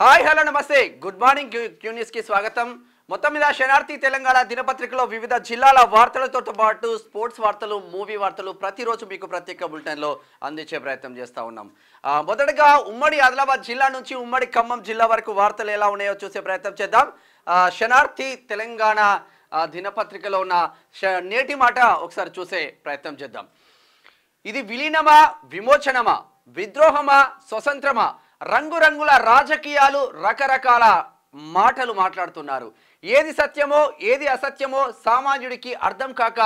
hi hello నమస్తే good morning Q కి స్వాగతం మొత్తం మీద శరణార్థి తెలంగాణ దినపత్రికలో వివిధ జిల్లాల వార్తలతో పాటు స్పోర్ట్స్ వార్తలు మూవీ వార్తలు ప్రతిరోజు మీకు ప్రత్యేక బులెటిన్లో అందించే ప్రయత్నం చేస్తూ ఉన్నాం మొదటగా ఉమ్మడి ఆదిలాబాద్ జిల్లా నుంచి ఉమ్మడి ఖమ్మం జిల్లా వరకు వార్తలు ఎలా ఉన్నాయో చూసే ప్రయత్నం చేద్దాం శరణార్థి తెలంగాణ దినపత్రికలో ఉన్న నేటి మాట ఒకసారి చూసే ప్రయత్నం చేద్దాం ఇది విలీనమా విమోచనమా విద్రోహమా స్వతంత్రమా రంగురంగుల రాజకీయాలు రకరకాల మాటలు మాట్లాడుతున్నారు ఏది సత్యమో ఏది అసత్యమో సామాన్యుడికి అర్థం కాక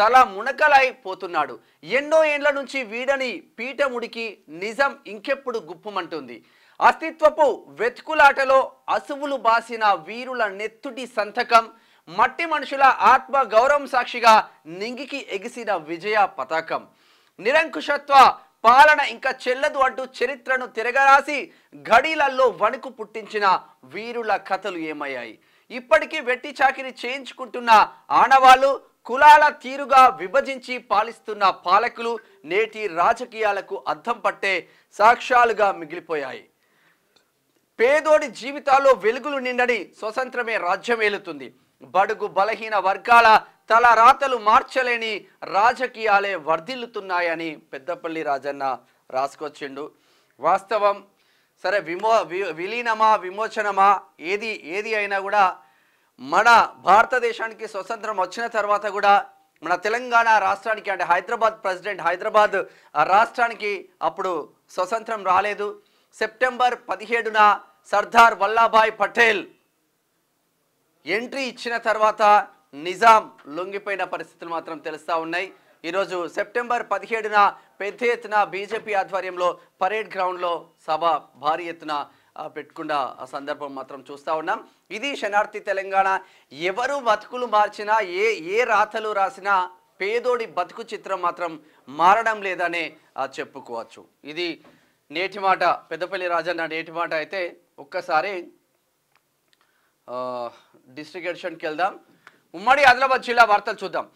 తల మునకలైపోతున్నాడు ఎన్నో ఏండ్ల నుంచి వీడని పీఠముడికి నిజం ఇంకెప్పుడు గుప్పమంటుంది అస్తిత్వపు వెతుకులాటలో అసువులు బాసిన వీరుల నెత్తుటి సంతకం మట్టి మనుషుల ఆత్మ గౌరవం సాక్షిగా నింగికి ఎగిసిన విజయ పతాకం నిరంకుశత్వ పాలన ఇంకా చెల్లదు అంటూ చరిత్రను తిరగరాసి గడీలల్లో వణుకు పుట్టించిన వీరుల కథలు ఏమయ్యాయి ఇప్పటికీ వెట్టి చాకిరి చేయించుకుంటున్న ఆనవాళ్ళు కులాల తీరుగా విభజించి పాలిస్తున్న పాలకులు నేటి రాజకీయాలకు అద్దం పట్టే సాక్ష్యాలుగా మిగిలిపోయాయి పేదోడి జీవితాల్లో వెలుగులు నిండని స్వతంత్రమే రాజ్యమేలుతుంది బడుగు బలహీన వర్గాల తల రాతలు మార్చలేని రాజకీయాలే వర్ధిల్లుతున్నాయని పెద్దపల్లి రాజన్న రాసుకొచ్చిండు వాస్తవం సరే విమో విలీనమా విమోచనమా ఏది ఏది అయినా కూడా మన భారతదేశానికి స్వతంత్రం వచ్చిన తర్వాత కూడా మన తెలంగాణ రాష్ట్రానికి అంటే హైదరాబాద్ ప్రెసిడెంట్ హైదరాబాద్ రాష్ట్రానికి అప్పుడు స్వతంత్రం రాలేదు సెప్టెంబర్ పదిహేడున సర్దార్ వల్లభాయ్ పటేల్ ఎంట్రీ ఇచ్చిన తర్వాత నిజాం లొంగిపోయిన పరిస్థితులు మాత్రం తెలుస్తూ ఉన్నాయి ఈరోజు సెప్టెంబర్ పదిహేడున పెద్ద ఎత్తున బీజేపీ ఆధ్వర్యంలో పరేడ్ గ్రౌండ్లో సభ భారీ ఎత్తున పెట్టుకున్న సందర్భం మాత్రం చూస్తూ ఉన్నాం ఇది శనార్థి తెలంగాణ ఎవరు బతుకులు మార్చినా ఏ ఏ రాతలు రాసినా పేదోడి బతుకు చిత్రం మాత్రం మారడం లేదనే చెప్పుకోవచ్చు ఇది నేటి మాట పెద్దపల్లి రాజన్న నేటి మాట అయితే ఒక్కసారి డిస్ట్రిక్ ఎడిషన్కి వెళ్దాం ఉమ్మడి ఆదిలాబాద్ జిల్లా వార్తలు చూద్దాం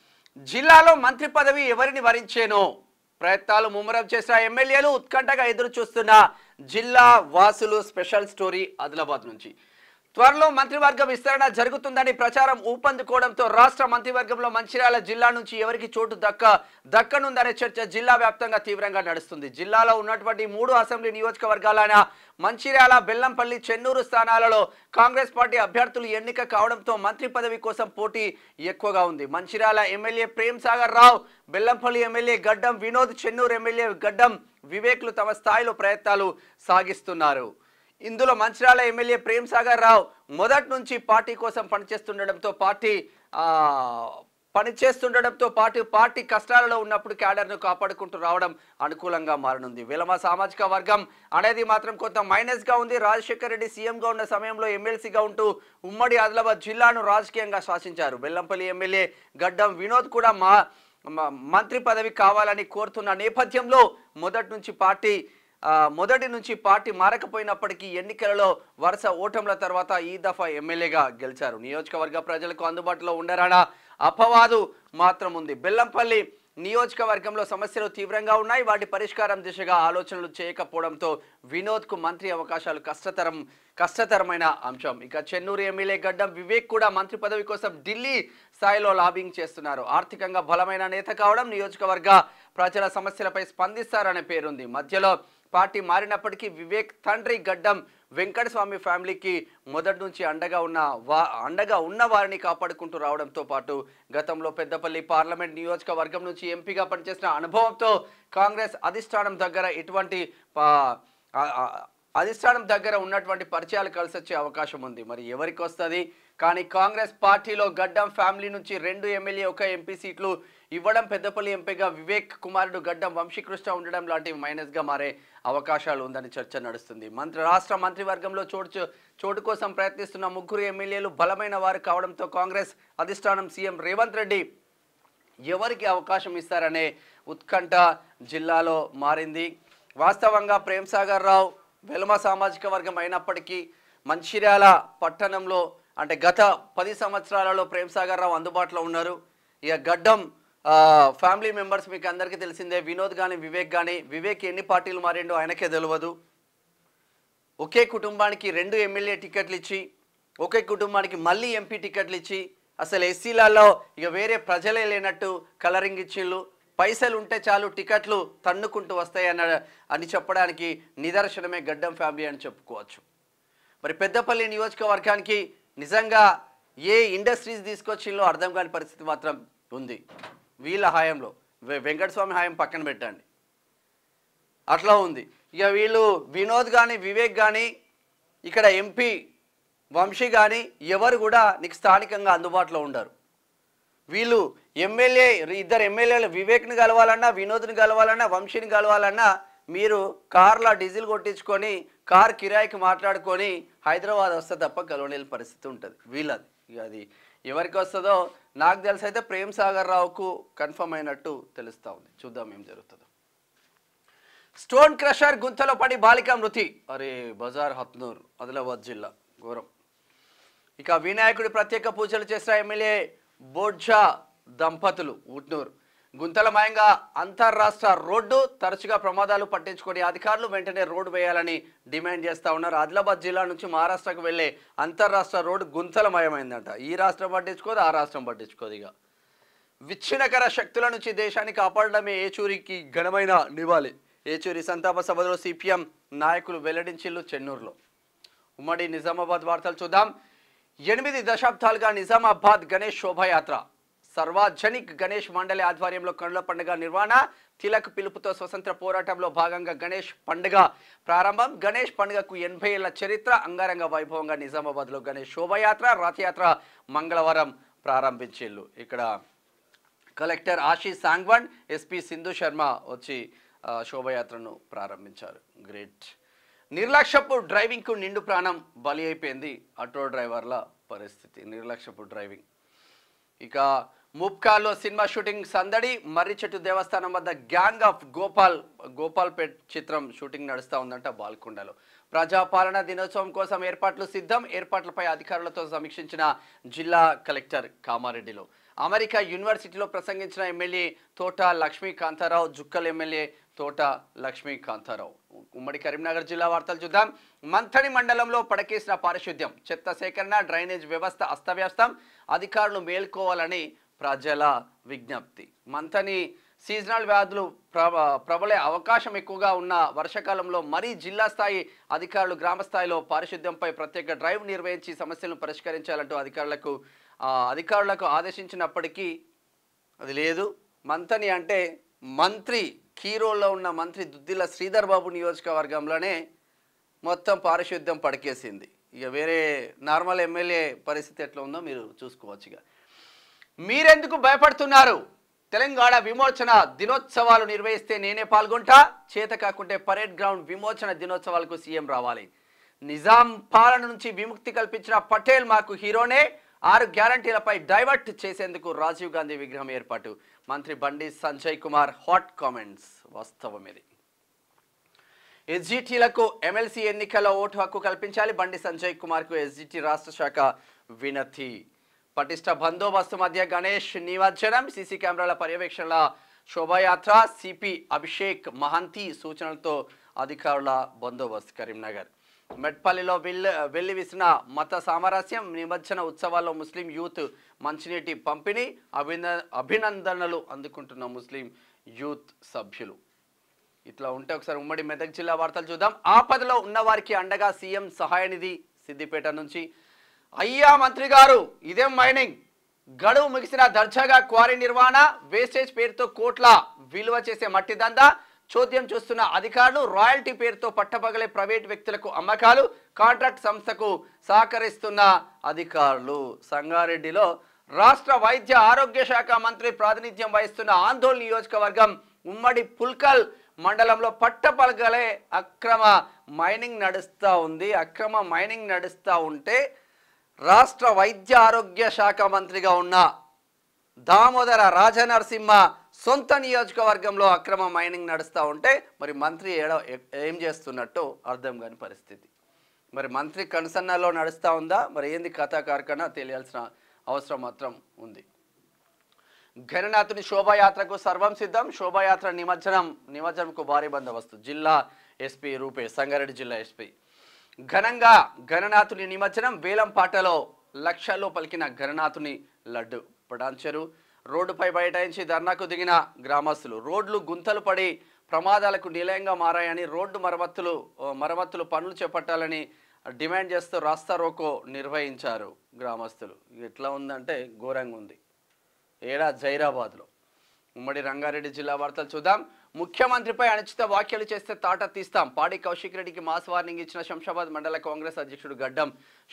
జిల్లాలో మంత్రి పదవి ఎవరిని వరించేనో ప్రయత్నాలు ముమ్మరం చేసిన ఎమ్మెల్యేలు ఉత్కంఠగా ఎదురు చూస్తున్న జిల్లా వాసులు స్పెషల్ స్టోరీ ఆదిలాబాద్ నుంచి త్వరలో మంత్రివర్గ విస్తరణ జరుగుతుందని ప్రచారం ఊపందుకోవడంతో రాష్ట్ర మంత్రివర్గంలో మంచిర్యాల జిల్లా నుంచి ఎవరికి చోటు దక్క దక్కనుందనే చర్చ జిల్లా వ్యాప్తంగా తీవ్రంగా నడుస్తుంది జిల్లాలో ఉన్నటువంటి మూడు అసెంబ్లీ నియోజకవర్గాలైన మంచిర్యాల బెల్లంపల్లి చెన్నూరు స్థానాలలో కాంగ్రెస్ పార్టీ అభ్యర్థులు ఎన్నిక కావడంతో మంత్రి పదవి కోసం పోటీ ఎక్కువగా ఉంది Mancherial MLA Prem Sagar Rao Bellampalli MLA Gaddam Vinod Chennur MLA గడ్డం వివేక్లు తమ స్థాయిలో ప్రయత్నాలు సాగిస్తున్నారు ఇందులో మంచిరాల ఎమ్మెల్యే ప్రేమ్ సాగర్ రావు మొదటి నుంచి పార్టీ కోసం పనిచేస్తుండడంతో పార్టీ పనిచేస్తుండడంతో పాటు పార్టీ కష్టాలలో ఉన్నప్పుడు క్యాడర్ను కాపాడుకుంటూ రావడం అనుకూలంగా మారనుంది విలమ సామాజిక వర్గం అనేది మాత్రం కొంత మైనస్గా ఉంది రాజశేఖర రెడ్డి సీఎంగా ఉన్న సమయంలో ఎమ్మెల్సీగా ఉంటూ ఉమ్మడి ఆదిలాబాద్ జిల్లాను రాజకీయంగా శాసించారు బెల్లంపల్లి ఎమ్మెల్యే గడ్డం వినోద్ కూడా మా మంత్రి పదవి కావాలని కోరుతున్న నేపథ్యంలో మొదటి నుంచి పార్టీ మొదటి నుంచి పార్టీ మారకపోయినప్పటికీ ఎన్నికలలో వరుస ఓటముల తర్వాత ఈ దఫా ఎమ్మెల్యేగా గెలిచారు నియోజకవర్గ ప్రజలకు అందుబాటులో ఉండరానా అపవాదు మాత్రం ఉంది బెల్లంపల్లి నియోజకవర్గంలో సమస్యలు తీవ్రంగా ఉన్నాయి వాటి పరిష్కారం దిశగా ఆలోచనలు చేయకపోవడంతో వినోద్కు మంత్రి అవకాశాలు కష్టతరం కష్టతరమైన అంశం ఇక చెన్నూరు ఎమ్మెల్యే గడ్డం వివేక్ కూడా మంత్రి పదవి కోసం ఢిల్లీ స్థాయిలో లాబింగ్ చేస్తున్నారు ఆర్థికంగా బలమైన నేత కావడం నియోజకవర్గ ప్రజల సమస్యలపై స్పందిస్తారనే పేరుంది మధ్యలో పార్టీ మారినప్పటికీ వివేక్ తండ్రి గడ్డం వెంకటస్వామి ఫ్యామిలీకి మొదటి నుంచి అండగా ఉన్న వా అండగా ఉన్న వారిని కాపాడుకుంటూ రావడంతో పాటు గతంలో పెద్దపల్లి పార్లమెంట్ నియోజకవర్గం నుంచి ఎంపీగా పనిచేసిన అనుభవంతో కాంగ్రెస్ అధిష్టానం దగ్గర ఇటువంటి అధిష్టానం దగ్గర ఉన్నటువంటి పరిచయాలు కలిసి వచ్చే అవకాశం ఉంది మరి ఎవరికి వస్తుంది కానీ కాంగ్రెస్ పార్టీలో గడ్డం ఫ్యామిలీ నుంచి రెండు ఎమ్మెల్యే ఒక ఎంపీ సీట్లు ఇవ్వడం పెద్దపల్లి ఎంపీగా వివేక్ కుమారుడు గడ్డం వంశీకృష్ణ ఉండడం లాంటివి మైనస్గా మారే అవకాశాలు ఉందని చర్చ నడుస్తుంది మంత్రి రాష్ట్ర మంత్రివర్గంలో చోటు చోటు కోసం ప్రయత్నిస్తున్న ముగ్గురు ఎమ్మెల్యేలు బలమైన వారు కావడంతో కాంగ్రెస్ అధిష్టానం సీఎం రేవంత్ రెడ్డి ఎవరికి అవకాశం ఇస్తారనే ఉత్కంఠ జిల్లాలో మారింది వాస్తవంగా ప్రేమ్సాగర్ రావు వెలమ సామాజిక వర్గం అయినప్పటికీ మంచిర్యాల పట్టణంలో అంటే గత పది సంవత్సరాలలో ప్రేమ్సాగర్ రావు అందుబాటులో ఉన్నారు ఇక గడ్డం ఫ్యామిలీ మెంబర్స్ మీకు అందరికీ తెలిసిందే వినోద్ కానీ వివేక్ కానీ వివేక్ ఎన్ని పార్టీలు మారిండో ఆయనకే తెలియదు ఒకే కుటుంబానికి రెండు ఎమ్మెల్యే టికెట్లు ఇచ్చి ఒకే కుటుంబానికి మళ్ళీ ఎంపీ టికెట్లు ఇచ్చి అసలు ఎస్సీలలో ఇక వేరే ప్రజలే లేనట్టు కలరింగ్ ఇచ్చిళ్ళు పైసలు ఉంటే చాలు టికెట్లు తన్నుకుంటూ వస్తాయన్న అని చెప్పడానికి నిదర్శనమే గడ్డం ఫ్యామిలీ అని చెప్పుకోవచ్చు మరి పెద్దపల్లి నియోజకవర్గానికి నిజంగా ఏ ఇండస్ట్రీస్ తీసుకొచ్చిందో అర్థం కాని పరిస్థితి మాత్రం ఉంది వీళ్ళ హయాంలో వెంకటస్వామి హాయం పక్కన పెట్టండి అట్లా ఉంది ఇక వీళ్ళు వినోద్ కానీ వివేక్ కానీ ఇక్కడ ఎంపీ వంశీ కానీ ఎవరు కూడా నీకు స్థానికంగా అందుబాటులో ఉండరు వీళ్ళు ఎమ్మెల్యే ఇద్దరు ఎమ్మెల్యేలు వివేక్ని కలవాలన్నా వినోద్ని కలవాలన్నా వంశీని కలవాలన్నా మీరు కార్లో డీజిల్ కొట్టించుకొని కార్ కిరాయికి మాట్లాడుకొని హైదరాబాద్ వస్తే తప్ప కలవలేని పరిస్థితి ఉంటుంది వీళ్ళది అది ఎవరికి వస్తుందో నాకు తెలిసి అయితే ప్రేమ్ సాగర్ రావుకు కన్ఫర్మ్ అయినట్టు తెలుస్తూ ఉంది చూద్దాం ఏం జరుగుతుందో స్టోన్ క్రషర్ గుంతలో పడి బాలిక మృతి అరే బజార్ హత్నూర్ ఆదిలాబాద్ జిల్లా ఘోరం ఇక వినాయకుడి ప్రత్యేక పూజలు చేసిన ఎమ్మెల్యే బోడ్జా దంపతులు ఉట్నూరు గుంతలమయంగా అంతర్రాష్ట్ర రోడ్డు తరచుగా ప్రమాదాలు పట్టించుకునే అధికారులు వెంటనే రోడ్డు వేయాలని డిమాండ్ చేస్తూ ఉన్నారు ఆదిలాబాద్ జిల్లా నుంచి మహారాష్ట్రకు వెళ్ళే అంతర్రాష్ట్ర రోడ్డు గుంతలమయమైందంట ఈ రాష్ట్రం పట్టించుకోదు ఆ రాష్ట్రం పట్టించుకోదు ఇక విచ్ఛిన్నకర శక్తుల నుంచి దేశాన్ని కాపాడడమే ఏచూరికి ఘనమైన నివాళి ఏచూరి సంతాప సభలో సిపిఎం నాయకులు వెల్లడించిల్లు చెన్నూరులో ఉమ్మడి నిజామాబాద్ వార్తలు చూద్దాం ఎనిమిది దశాబ్దాలుగా నిజామాబాద్ గణేష్ శోభాయాత్ర సర్వాధనిక్ గణేష్ మండలి ఆధ్వర్యంలో కనుల పండుగ నిర్వహణ తిలక్ పిలుపుతో స్వతంత్ర పోరాటంలో భాగంగా గణేష్ పండుగ ప్రారంభం గణేష్ పండుగకు ఎనభై ఏళ్ల చరిత్ర అంగరంగ వైభవంగా నిజామాబాద్లో గణేష్ శోభయాత్ర రథయాత్ర మంగళవారం ప్రారంభించిల్లు ఇక్కడ కలెక్టర్ ఆశీష్ సాంగ్వాన్ ఎస్పీ సింధు శర్మ వచ్చి శోభయాత్రను ప్రారంభించారు గ్రేట్ నిర్లక్ష్యపు డ్రైవింగ్కు నిండు ప్రాణం బలి అయిపోయింది ఆటో డ్రైవర్ల పరిస్థితి నిర్లక్ష్యపు డ్రైవింగ్ ఇక ముప్కాల్లో సినిమా షూటింగ్ సందడి మర్రి చెట్టు దేవస్థానం వద్ద గ్యాంగ్ ఆఫ్ గోపాల్ గోపాల్పేట్ చిత్రం షూటింగ్ నడుస్తూ ఉందంట బాల్కొండలో ప్రజాపాలన దినోత్సవం కోసం ఏర్పాట్లు సిద్ధం ఏర్పాట్లపై అధికారులతో సమీక్షించిన జిల్లా కలెక్టర్ కామారెడ్డిలో అమెరికా యూనివర్సిటీలో ప్రసంగించిన ఎమ్మెల్యే తోట లక్ష్మీకాంతారావు జుక్కల్ ఎమ్మెల్యే తోట లక్ష్మీకాంతారావు ఉమ్మడి కరీంనగర్ జిల్లా వార్తలు చూద్దాం మంథని మండలంలో పడకేసిన పారిశుద్ధ్యం చెత్త సేకరణ డ్రైనేజ్ వ్యవస్థ అస్తవ్యస్తం అధికారులు మేల్కోవాలని ప్రజల విజ్ఞప్తి మంతని సీజనల్ వ్యాధులు ప్రబలే అవకాశం ఎక్కువగా ఉన్న వర్షాకాలంలో మరీ జిల్లా స్థాయి అధికారులు గ్రామ స్థాయిలో పారిశుద్ధ్యంపై ప్రత్యేక డ్రైవ్ నిర్వహించి సమస్యలను పరిష్కరించాలంటూ అధికారులకు అధికారులకు ఆదేశించినప్పటికీ అది లేదు మంతని అంటే మంత్రి కీరోల్లో ఉన్న మంత్రి దుద్దిల శ్రీధర్ బాబు నియోజకవర్గంలోనే మొత్తం పారిశుద్ధ్యం పడికేసింది ఇక వేరే నార్మల్ ఎమ్మెల్యే పరిస్థితి ఎట్లా ఉందో మీరు చూసుకోవచ్చుగా మీరెందుకు భయపడుతున్నారు తెలంగాణ విమోచన దినోత్సవాలు నిర్వహిస్తే నేనే పాల్గొంటా చేత కాకుంటే పరేడ్ గ్రౌండ్ విమోచన దినోత్సవాలకు సీఎం రావాలి నిజాం పాలన నుంచి విముక్తి కల్పించిన పటేల్ మాకు హీరోనే ఆరు గ్యారంటీలపై డైవర్ట్ చేసేందుకు రాజీవ్ గాంధీ విగ్రహం ఏర్పాటు మంత్రి బండి సంజయ్ కుమార్ హాట్ కామెంట్స్ వాస్తవం ఇది ఎస్జిటీలకు ఎమ్మెల్సీ ఎన్నికల్లో ఓటు హక్కు కల్పించాలి బండి సంజయ్ కుమార్కు ఎస్జిటి రాష్ట్ర శాఖ వినతి పటిష్ట బందోబస్తు మధ్య గణేష్ నిమజ్జనం సీసీ కెమెరాల పర్యవేక్షణల శోభాయాత్ర సిపి అభిషేక్ మహంతి సూచనలతో అధికారుల బందోబస్తు కరీంనగర్ మెట్పల్లిలో వెల్లి విసిన మత సామరస్యం నిమజ్జన ఉత్సవాల్లో ముస్లిం యూత్ మంచినీటి పంపిణీ అభిన అభినందనలు అందుకుంటున్న ముస్లిం యూత్ సభ్యులు ఇట్లా ఉంటే ఒకసారి ఉమ్మడి మెదక్ జిల్లా వార్తలు చూద్దాం ఆపదలో ఉన్నవారికి అండగా సీఎం సహాయనిధి సిద్దిపేట నుంచి అయ్యా మంత్రి గారు ఇదేం మైనింగ్ గడువు ముగిసిన దర్జాగా క్వారీ నిర్వహణ వేస్టేజ్ పేరుతో కోట్ల విలువ చేసే మట్టి దంద చోద్యం చూస్తున్న అధికారులు రాయల్టీ పేరుతో పట్టపగలే ప్రైవేట్ వ్యక్తులకు అమ్మకాలు కాంట్రాక్ట్ సంస్థకు సహకరిస్తున్న అధికారులు సంగారెడ్డిలో రాష్ట్ర వైద్య ఆరోగ్య శాఖ మంత్రి ప్రాతినిధ్యం వహిస్తున్న ఆందోళన నియోజకవర్గం ఉమ్మడి పుల్కల్ మండలంలో పట్టపలగలే అక్రమ మైనింగ్ నడుస్తూ ఉంది అక్రమ మైనింగ్ నడుస్తూ ఉంటే రాష్ట్ర వైద్య ఆరోగ్య శాఖ మంత్రిగా ఉన్న దామోదర రాజనరసింహ సొంత నియోజకవర్గంలో అక్రమ మైనింగ్ నడుస్తూ ఉంటే మరి మంత్రి ఏడ ఏం చేస్తున్నట్టు అర్థం కాని పరిస్థితి మరి మంత్రి కనుసన్నలో నడుస్తూ ఉందా మరి ఏంది కథా తెలియాల్సిన అవసరం మాత్రం ఉంది ఘననాథుని శోభాయాత్రకు సర్వం సిద్ధం శోభాయాత్ర నిమజ్జనం నిమజ్జనంకు భారీ బందోబస్తు జిల్లా ఎస్పీ రూపే సంగారెడ్డి జిల్లా ఎస్పీ ఘనంగా గణనాథుని నిమజ్జనం వేలంపాటలో లక్షల్లో పలికిన గణనాథుని లడ్డు పడాంచరు రోడ్డుపై బైఠాయించి ధర్నాకు దిగిన గ్రామస్తులు రోడ్లు గుంతలు పడి ప్రమాదాలకు నిలయంగా మారాయని రోడ్డు మరమ్మతులు మరమ్మతులు పనులు చేపట్టాలని డిమాండ్ చేస్తూ రాస్తా రోకో నిర్వహించారు గ్రామస్తులు ఎట్లా ఉందంటే ఘోరంగా ఉంది ఏడా జైరాబాద్లో ఉమ్మడి రంగారెడ్డి జిల్లా వార్తలు చూద్దాం ముఖ్యమంత్రిపై అనుచిత వ్యాఖ్యలు చేస్తే తాట తీస్తాం పాడి కౌశిక్ రెడ్డికి మాస్ వార్నింగ్ ఇచ్చిన శంషాబాద్ మండల కాంగ్రెస్ అధ్యక్షుడు గడ్డం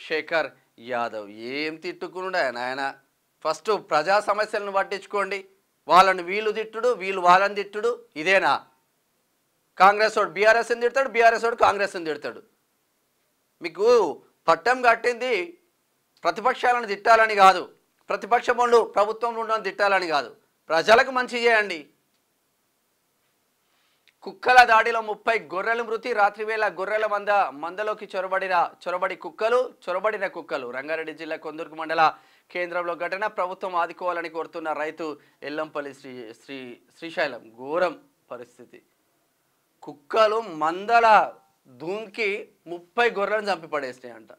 శేఖర్ యాదవ్ ఏం ఆయన ఆయన ఫస్ట్ ప్రజా సమస్యలను పట్టించుకోండి వాళ్ళని వీళ్ళు తిట్టుడు వీళ్ళు వాళ్ళని తిట్టుడు ఇదేనా కాంగ్రెస్ వాడు బీఆర్ఎస్ని తిడతాడు బీఆర్ఎస్ వాడు కాంగ్రెస్ని తిడతాడు మీకు పట్టం కట్టింది ప్రతిపక్షాలను తిట్టాలని కాదు ప్రతిపక్ష వాళ్ళు ప్రభుత్వంలో ఉండడం తిట్టాలని కాదు ప్రజలకు మంచి చేయండి కుక్కల దాడిలో ముప్పై గొర్రెలు మృతి రాత్రివేళ గొర్రెల మంద మందలోకి చొరబడిన చొరబడి కుక్కలు చొరబడిన కుక్కలు రంగారెడ్డి జిల్లా కొందుర్కు మండల కేంద్రంలో ఘటన ప్రభుత్వం ఆదుకోవాలని కోరుతున్న రైతు ఎల్లంపల్లి శ్రీ శ్రీ శ్రీశైలం ఘోరం పరిస్థితి కుక్కలు మందల దూంకి ముప్పై గొర్రెలను చంపి పడేసినాయంట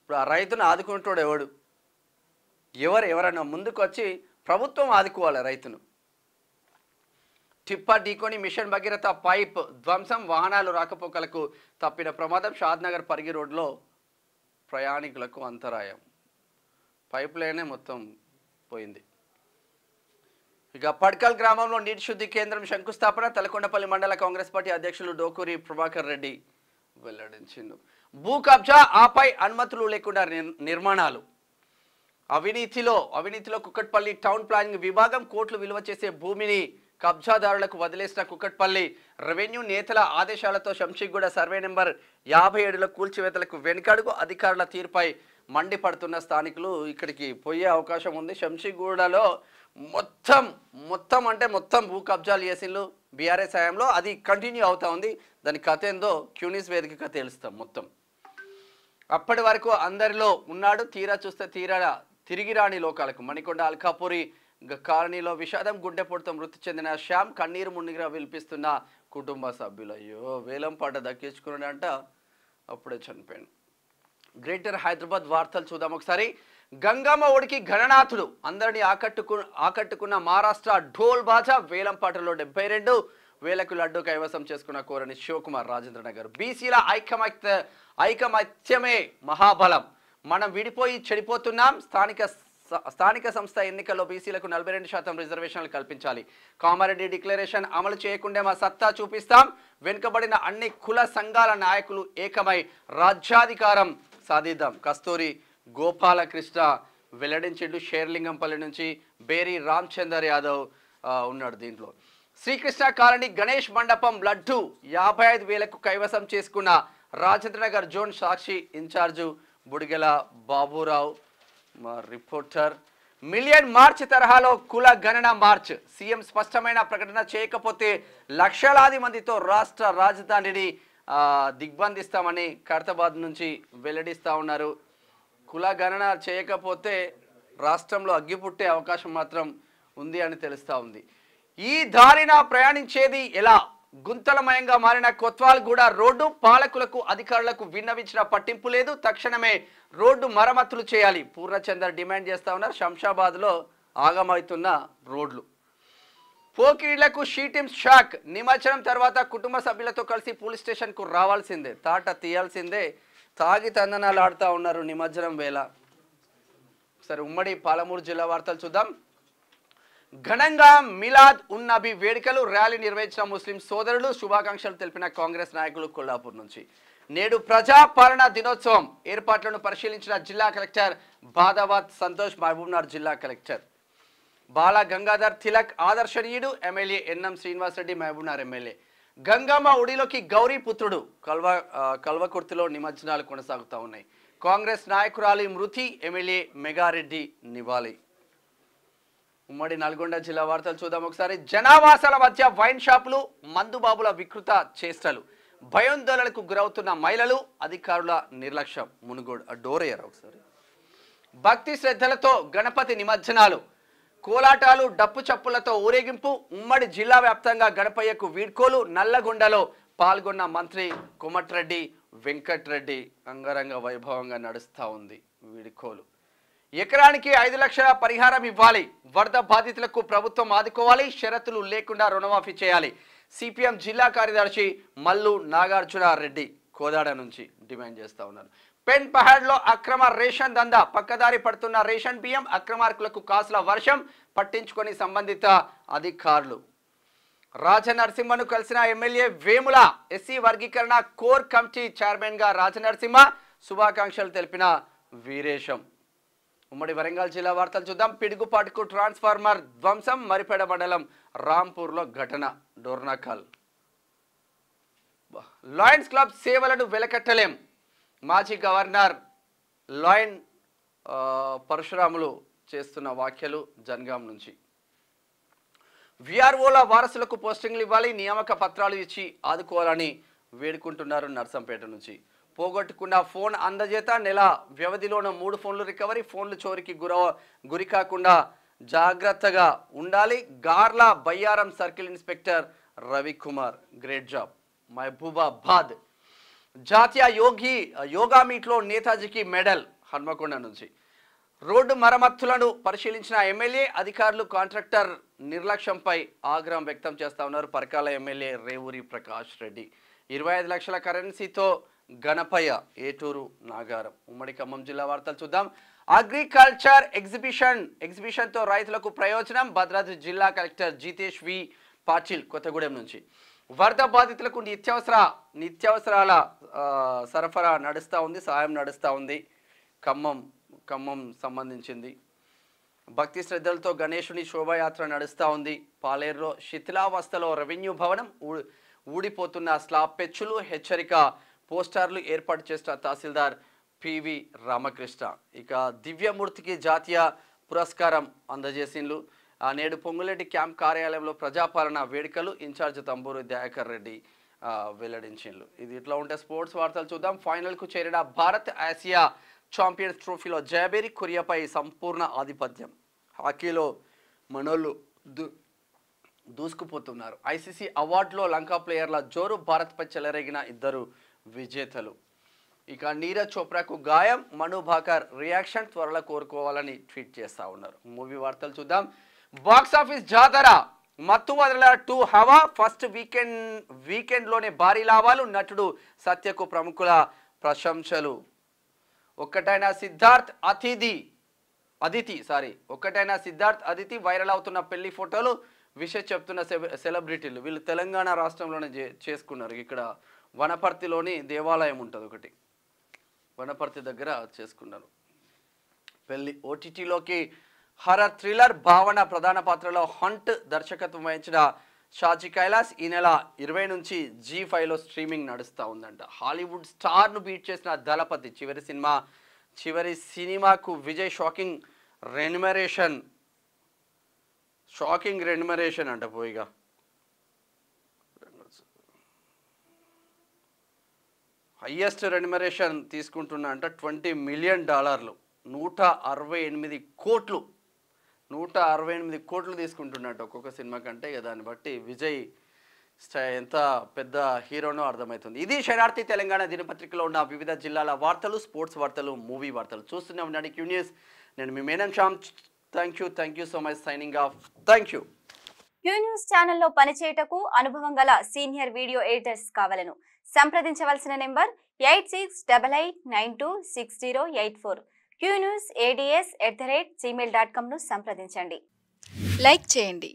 ఇప్పుడు ఆ రైతును ఆదుకుంటాడు ఎవడు ఎవరు ఎవరన్నా ముందుకు వచ్చి ప్రభుత్వం ఆదుకోవాలి రైతును టిప్పర్ ఢీకొని మిషన్ భగీరథ పైప్ ధ్వంసం వాహనాలు రాకపోకలకు తప్పిన ప్రమాదం షాద్నగర్ పరిగి రోడ్లో ప్రయాణికులకు అంతరాయం పైప్ లైనే మొత్తం పోయింది ఇక పడ్కల్ గ్రామంలో నీటి శుద్ధి కేంద్రం శంకుస్థాపన తలకొండపల్లి మండల కాంగ్రెస్ పార్టీ అధ్యక్షులు డోకూరి ప్రభాకర్ రెడ్డి వెల్లడించిండు భూ కబ్జా ఆపై అనుమతులు లేకుండా నిర్మాణాలు అవినీతిలో అవినీతిలో కుక్కట్పల్లి టౌన్ ప్లానింగ్ విభాగం కోట్లు విలువ చేసే భూమిని కబ్జాదారులకు వదిలేసిన కుక్కట్పల్లి రెవెన్యూ నేతల ఆదేశాలతో శంషిగూడ సర్వే నెంబర్ యాభై ఏడులో కూల్చివేతలకు వెనుకడుగు అధికారుల తీరుపై మండిపడుతున్న స్థానికులు ఇక్కడికి పోయే అవకాశం ఉంది శంషిగూడలో మొత్తం మొత్తం అంటే మొత్తం భూ కబ్జాలు చేసిన్లు బీఆర్ఎస్ హయాంలో అది కంటిన్యూ అవుతా ఉంది దాని కథ ఏందో క్యూనిస్ వేదిక తెలుస్తాం మొత్తం అప్పటి వరకు అందరిలో ఉన్నాడు తీరా చూస్తే తీరా తిరిగి రాని లోకాలకు మణికొండ అల్కాపురి కాలనీలో విషాదం పొడితో మృతి చెందిన శ్యామ్ కన్నీరు మునిగిరా విలిపిస్తున్న కుటుంబ సభ్యులు అయ్యో వేలం పాట దక్కించుకున్నాడంట అప్పుడే చనిపోయాను గ్రేటర్ హైదరాబాద్ వార్తలు చూద్దాం ఒకసారి గంగమ్మ ఒడికి గణనాథుడు అందరినీ ఆకట్టుకు ఆకట్టుకున్న మహారాష్ట్ర ఢోల్ బాజా వేలంపాటలో డెబ్బై రెండు వేలకు లడ్డు కైవసం చేసుకున్న కోరని శివకుమార్ రాజేంద్ర నగర్ బీసీల ఐకమత్య ఐకమత్యమే మహాబలం మనం విడిపోయి చెడిపోతున్నాం స్థానిక స్థానిక సంస్థ ఎన్నికల్లో బీసీలకు నలభై రెండు శాతం రిజర్వేషన్లు కల్పించాలి కామారెడ్డి డిక్లరేషన్ అమలు చేయకుండా మా సత్తా చూపిస్తాం వెనుకబడిన అన్ని కుల సంఘాల నాయకులు ఏకమై రాజ్యాధికారం సాధిద్దాం కస్తూరి గోపాలకృష్ణ వెల్లడించిండు షేర్లింగంపల్లి నుంచి బేరీ రామచందర్ యాదవ్ ఉన్నాడు దీంట్లో శ్రీకృష్ణ కాలనీ గణేష్ మండపం లడ్డు యాభై ఐదు వేలకు కైవసం చేసుకున్న Rajendranagar zone Sakshi incharge Budigela Baburao reporter million march తరహాలో కుల గణన మార్చ్ సీఎం స్పష్టమైన ప్రకటన చేయకపోతే లక్షలాది మందితో రాష్ట్ర రాజధానిని దిగ్బంధిస్తామని ఖైరతాబాద్ నుంచి వెల్లడిస్తూ ఉన్నారు కుల గణన చేయకపోతే రాష్ట్రంలో అగ్గిపుట్టే అవకాశం మాత్రం ఉంది అని తెలుస్తూ ఉంది ఈ దారిన ప్రయాణించేది ఎలా గుంతలమయంగా మారిన కూడా రోడ్డు పాలకులకు అధికారులకు విన్నవించిన పట్టింపు లేదు తక్షణమే రోడ్డు మరమ్మతులు చేయాలి పూర్ణచందర్ డిమాండ్ చేస్తా ఉన్నారు శంషాబాద్లో ఆగమవుతున్న రోడ్లు పోకిళ్లకు షీటిం షాక్ నిమజ్జనం తర్వాత కుటుంబ సభ్యులతో కలిసి పోలీస్ స్టేషన్కు రావాల్సిందే తాట తీయాల్సిందే తాగి తందనాలు ఆడుతూ ఉన్నారు నిమజ్జనం వేళ సరే ఉమ్మడి పాలమూరు జిల్లా వార్తలు చూద్దాం ఘనంగా మిలాద్ ఉన్నబి వేడుకలు ర్యాలీ నిర్వహించిన ముస్లిం సోదరులు శుభాకాంక్షలు తెలిపిన కాంగ్రెస్ నాయకులు కొల్లాపూర్ నుంచి నేడు ప్రజాపాలన దినోత్సవం ఏర్పాట్లను పరిశీలించిన జిల్లా కలెక్టర్ బాదాబాద్ సంతోష్ నగర్ జిల్లా కలెక్టర్ బాల గంగాధర్ తిలక్ ఆదర్శనీయుడు MLA NM Srinivasa Reddy Mahabubnagar MLA Gangamma ఉడిలోకి గౌరీ పుత్రుడు కల్వ కల్వకుర్తిలో నిమజ్జనాలు కొనసాగుతూ ఉన్నాయి కాంగ్రెస్ నాయకురాలి మృతి ఎమ్మెల్యే మెగారెడ్డి నివాళి ఉమ్మడి నల్గొండ జిల్లా వార్తలు చూద్దాం ఒకసారి జనావాసాల మధ్య వైన్ షాపులు మందుబాబుల వికృత చేష్టలు భయోందోళనకు గురవుతున్న మహిళలు అధికారుల నిర్లక్ష్యం మునుగోడు డోరయ్యారు ఒకసారి భక్తి శ్రద్ధలతో గణపతి నిమజ్జనాలు కోలాటాలు డప్పు చప్పులతో ఊరేగింపు ఉమ్మడి జిల్లా వ్యాప్తంగా గణపయ్యకు వీడ్కోలు నల్లగొండలో పాల్గొన్న మంత్రి కుమట్రెడ్డి వెంకట్రెడ్డి అంగరంగ వైభవంగా నడుస్తూ ఉంది వీడ్కోలు ఎకరానికి ఐదు లక్షల పరిహారం ఇవ్వాలి వరద బాధితులకు ప్రభుత్వం ఆదుకోవాలి షరతులు లేకుండా రుణమాఫీ చేయాలి సిపిఎం జిల్లా కార్యదర్శి మల్లు నాగార్జునారెడ్డి కోదాడ నుంచి డిమాండ్ చేస్తూ ఉన్నారు పెన్ పహాడ్లో అక్రమ రేషన్ దందా పక్కదారి పడుతున్న రేషన్ బియ్యం అక్రమార్కులకు కాసుల వర్షం పట్టించుకొని సంబంధిత అధికారులు రాజనరసింహను కలిసిన ఎమ్మెల్యే వేముల ఎస్సీ వర్గీకరణ కోర్ కమిటీ చైర్మన్గా రాజనరసింహ శుభాకాంక్షలు తెలిపిన వీరేశం ఉమ్మడి వరంగల్ జిల్లా వార్తలు చూద్దాం పిడుగుపాటుకు ట్రాన్స్ఫార్మర్ ధ్వంసం మరిపేడ మండలం రాంపూర్లో ఘటన డోర్నాకల్ లాయన్స్ క్లబ్ సేవలను వెలకట్టలేం మాజీ గవర్నర్ లాయన్ పరశురాములు చేస్తున్న వ్యాఖ్యలు జన్గాం నుంచి విఆర్ఓల వారసులకు పోస్టింగ్లు ఇవ్వాలి నియామక పత్రాలు ఇచ్చి ఆదుకోవాలని వేడుకుంటున్నారు నర్సంపేట నుంచి పోగొట్టుకున్న ఫోన్ అందజేత నెల వ్యవధిలోన మూడు ఫోన్లు రికవరీ ఫోన్లు చోరికి గుర గురి కాకుండా జాగ్రత్తగా ఉండాలి Garla Bayyaram circle inspector Ravikumar great job Mahabubabad జాతీయ యోగి యోగా మీట్లో నేతాజీకి మెడల్ హన్మకొండ నుంచి రోడ్డు మరమ్మతులను పరిశీలించిన ఎమ్మెల్యే అధికారులు కాంట్రాక్టర్ నిర్లక్ష్యంపై ఆగ్రహం వ్యక్తం చేస్తా ఉన్నారు పరకాల ఎమ్మెల్యే రేవూరి ప్రకాష్ రెడ్డి ఇరవై ఐదు లక్షల కరెన్సీతో గణపయ్య ఏటూరు నాగారం ఉమ్మడి ఖమ్మం జిల్లా వార్తలు చూద్దాం అగ్రికల్చర్ ఎగ్జిబిషన్ ఎగ్జిబిషన్తో రైతులకు ప్రయోజనం భద్రాద్రి జిల్లా కలెక్టర్ జితేష్ వి పాటిల్ కొత్తగూడెం నుంచి వరద బాధితులకు నిత్యావసర నిత్యావసరాల సరఫరా నడుస్తూ ఉంది సహాయం నడుస్తూ ఉంది ఖమ్మం ఖమ్మం సంబంధించింది భక్తి శ్రద్ధలతో గణేషుని శోభాయాత్ర నడుస్తూ ఉంది పాలేరులో శిథిలావస్థలో రెవెన్యూ భవనం ఊడిపోతున్న స్లాబ్ పెచ్చులు హెచ్చరిక పోస్టర్లు ఏర్పాటు చేసిన తహసీల్దార్ పివి రామకృష్ణ ఇక దివ్యమూర్తికి జాతీయ పురస్కారం అందజేసిండ్లు నేడు పొంగులేటి క్యాంప్ కార్యాలయంలో ప్రజాపాలన వేడుకలు ఇన్ఛార్జ్ తంబూరు దయాకర్ రెడ్డి వెల్లడించిండ్లు ఇది ఇట్లా ఉంటే స్పోర్ట్స్ వార్తలు చూద్దాం ఫైనల్కు చేరిన భారత్ ఆసియా ఛాంపియన్స్ ట్రోఫీలో జయబేరి కొరియాపై సంపూర్ణ ఆధిపత్యం హాకీలో మనోళ్ళు దూ దూసుకుపోతున్నారు ఐసీసీ అవార్డులో లంకా ప్లేయర్ల జోరు భారత్పై చెలరేగిన ఇద్దరు విజేతలు ఇక నీరజ్ చోప్రాకు గాయం మను భాకర్ రియాక్షన్ త్వరలో కోరుకోవాలని ట్వీట్ చేస్తా ఉన్నారు మూవీ వార్తలు చూద్దాం బాక్స్ ఆఫీస్ జాతర మత్తు వదల టూ హవా ఫస్ట్ వీకెండ్ వీకెండ్లోనే భారీ లాభాలు నటుడు సత్యకు ప్రముఖుల ప్రశంసలు ఒక్కటైన సిద్ధార్థ్ అతిథి అదితి సారీ ఒక్కటైన సిద్ధార్థ్ అతిథి వైరల్ అవుతున్న పెళ్లి ఫోటోలు విషయం చెప్తున్న సెలబ్రిటీలు వీళ్ళు తెలంగాణ రాష్ట్రంలోనే చేసుకున్నారు ఇక్కడ వనపర్తిలోని దేవాలయం ఉంటుంది ఒకటి వనపర్తి దగ్గర చేసుకున్నారు పెళ్ళి ఓటీటీలోకి హర థ్రిల్లర్ భావన ప్రధాన పాత్రలో హంట్ దర్శకత్వం వహించిన షాజీ కైలాస్ ఈ నెల ఇరవై నుంచి జీ ఫైవ్లో స్ట్రీమింగ్ నడుస్తూ ఉందంట హాలీవుడ్ స్టార్ను బీట్ చేసిన దళపతి చివరి సినిమా చివరి సినిమాకు Vijay shocking remuneration shocking remuneration అంట పోయిగా హయ్యెస్ట్ రెన్యుమరేషన్ తీసుకుంటున్నా అంటే ట్వంటీ మిలియన్ డాలర్లు నూట అరవై ఎనిమిది కోట్లు నూట అరవై ఎనిమిది కోట్లు తీసుకుంటున్నట్టు ఒక్కొక్క సినిమా కంటే ఇక దాన్ని బట్టి విజయ్ ఎంత పెద్ద హీరోనో అర్థమవుతుంది ఇది శరణార్థి తెలంగాణ దినపత్రికలో ఉన్న వివిధ జిల్లాల వార్తలు స్పోర్ట్స్ వార్తలు మూవీ వార్తలు చూస్తూనే ఉండండి క్యూ న్యూస్ నేను మీ Menon Sham thank you thank you so much signing off thank you Q news ఛానల్లో పనిచేయటకు అనుభవం గల సీనియర్ వీడియో ఎడిటర్స్ కావాలను సంప్రదించవలసిన number eight six double eight nine two six zero eight four Q news ads at the rate Gmail dot కామ్ను సంప్రదించండి like చేయండి